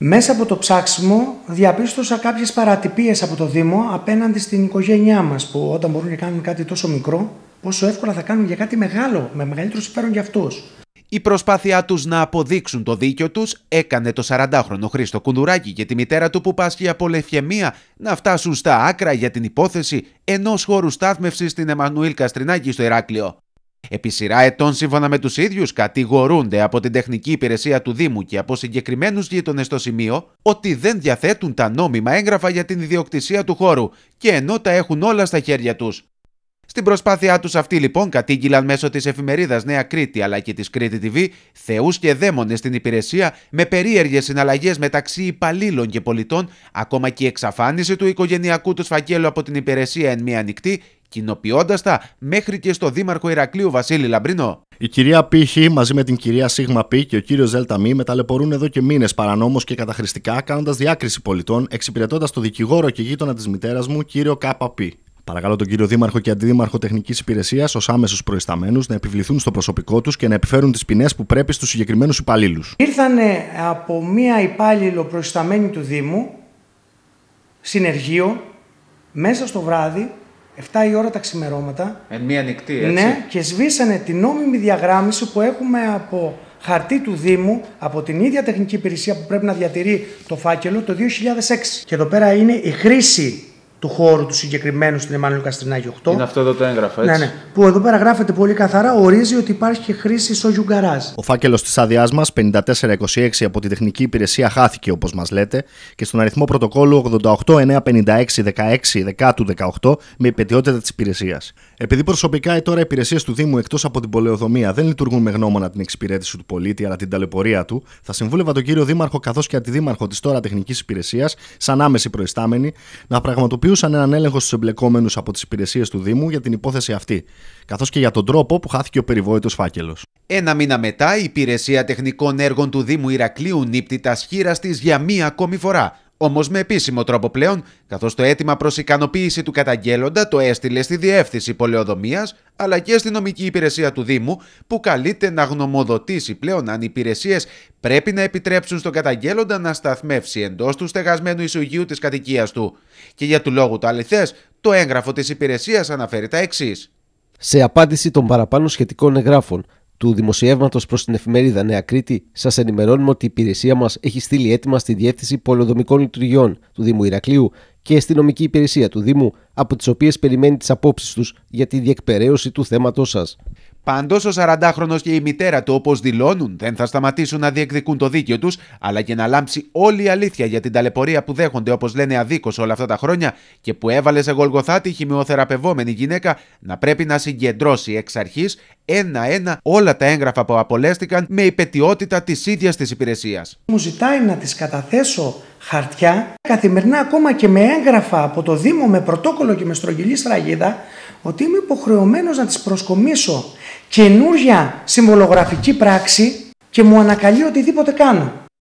Μέσα από το ψάξιμο διαπίστωσα κάποιες παρατυπίες από το Δήμο απέναντι στην οικογένειά μας που όταν μπορούν να κάνουν κάτι τόσο μικρό πόσο εύκολα θα κάνουν για κάτι μεγάλο, με μεγαλύτερο συμφέρον για αυτούς. Η προσπάθειά τους να αποδείξουν το δίκιο τους έκανε το 40χρονο Χρήστο κουνουράκι και τη μητέρα του που πάσχει από λευχαιμία να φτάσουν στα άκρα για την υπόθεση ενός χώρου στάθμευσης στην Εμμανουήλ Καστρινάκη στο Ηράκλειο. Επί σειρά ετών, σύμφωνα με τους ίδιους, κατηγορούνται από την τεχνική υπηρεσία του Δήμου και από συγκεκριμένους γείτονες στο σημείο ότι δεν διαθέτουν τα νόμιμα έγγραφα για την ιδιοκτησία του χώρου και ενώ τα έχουν όλα στα χέρια τους. Στην προσπάθειά τους αυτή, λοιπόν κατήγγυλαν μέσω της εφημερίδας Νέα Κρήτη αλλά και της Κρήτη TV θεούς και δαίμονες στην υπηρεσία με περίεργες συναλλαγές μεταξύ υπαλλήλων και πολιτών, ακόμα και η εξαφάνιση του οικογενειακού τους φακέλου από την υπηρεσία εν μία νυχτή κοινοποιώντας τα μέχρι και στο Δήμαρχο Ηρακλείου Βασίλη Λαμπρίνο. Η κυρία Π.Χ. μαζί με την κυρία Σίγμα Π. και ο κύριος Δέλτα Μη μεταλλεπορούν εδώ και μήνες παρανόμως και καταχρηστικά, κάνοντας διάκριση πολιτών, εξυπηρετώντας το δικηγόρο και γείτονα της μητέρας μου, κύριο ΚΠ. Παρακαλώ τον κύριο Δήμαρχο και Αντιδήμαρχο Τεχνικής Υπηρεσίας ως άμεσους προϊσταμένους να επιβληθούν στο προσωπικό τους και να επιφέρουν τις ποινές που πρέπει στους συγκεκριμένους υπαλλήλους. Ήρθανε από μία υπάλληλο προϊσταμένη του Δήμου, συνεργείο, μέσα στο βράδυ 7 η ώρα τα ξημερώματα. Εν μία νυχτή, έτσι. Ναι, και σβήσανε την νόμιμη διαγράμμιση που έχουμε από χαρτί του Δήμου, από την ίδια τεχνική υπηρεσία που πρέπει να διατηρεί το φάκελο, το 2006. Και εδώ πέρα είναι η χρήση του χώρου του συγκεκριμένου στην Εμμανουήλ Καστρινάκη 8. Είναι αυτό εδώ το έγγραφο, ναι, έτσι. Ναι, ναι. Που εδώ πέρα γράφεται πολύ καθαρά, ορίζει ότι υπάρχει και χρήση ισόγειου γκαράζ. Ο φάκελος της άδειάς μας, 5426 από τη τεχνική υπηρεσία, χάθηκε όπως μας λέτε και στον αριθμό πρωτοκόλλου 88956161218, με υπετιότητα της υπηρεσίας. Επειδή προσωπικά οι τώρα υπηρεσίες του Δήμου εκτός από την πολεοδομία δεν λειτουργούν με γνώμονα την εξυπηρέτηση του πολίτη αλλά την ταλαιπωρία του, θα συμβούλευα τον κύριο Δήμαρχο καθώς και αντιδήμαρχο της τώρα τεχνικής υπηρεσίας, σαν άμεση προϊστάμενη, να χρησιμοποιούσαν έναν έλεγχο στους εμπλεκόμενους από τις υπηρεσίες του Δήμου για την υπόθεση αυτή, καθώς και για τον τρόπο που χάθηκε ο περιβόητος φάκελος. Ένα μήνα μετά, η Υπηρεσία Τεχνικών Έργων του Δήμου Ηρακλείου νύπτη τα σχήρα της για μία ακόμη φορά, Όμως με επίσημο τρόπο πλέον, καθώς το αίτημα προς ικανοποίηση του καταγγέλλοντα το έστειλε στη Διεύθυνση Πολεοδομίας αλλά και στη νομική υπηρεσία του Δήμου, που καλείται να γνωμοδοτήσει πλέον αν οι υπηρεσίες πρέπει να επιτρέψουν στον καταγγέλλοντα να σταθμεύσει εντός του στεγασμένου ισογείου της κατοικίας του. Και για του λόγου το αληθές, το έγγραφο της υπηρεσίας αναφέρει τα εξής. Σε απάντηση των παραπάνω σχετικών εγγράφων, του δημοσιεύματος προς την εφημερίδα Νέα Κρήτη, σας ενημερώνουμε ότι η υπηρεσία μας έχει στείλει έτοιμα στη Διεύθυνση Πολεοδομικών Λειτουργιών του Δήμου Ηρακλείου και στη νομική υπηρεσία του Δήμου, από τις οποίες περιμένει τις απόψεις τους για τη διεκπεραίωση του θέματό σας. Πάντω, ο 40χρονο και η μητέρα του, όπως δηλώνουν, δεν θα σταματήσουν να διεκδικούν το δίκαιο τους, αλλά και να λάμψει όλη η αλήθεια για την ταλαιπωρία που δέχονται, όπως λένε αδίκως όλα αυτά τα χρόνια και που έβαλε σε γολγοθά τη χημειοθεραπευόμενη γυναίκα να πρέπει να συγκεντρώσει εξ αρχής ένα-ένα όλα τα έγγραφα που απολέστηκαν με υπετιότητα της ίδιας της υπηρεσίας. Μου ζητάει να τη καταθέσω χαρτιά, καθημερινά ακόμα και με έγγραφα από το Δήμο, με πρωτόκολλο και με στρογγυλή σφραγίδα, ότι είμαι υποχρεωμένος να τις προσκομίσω καινούρια συμβολογραφική πράξη και μου ανακαλεί οτιδήποτε κάνω.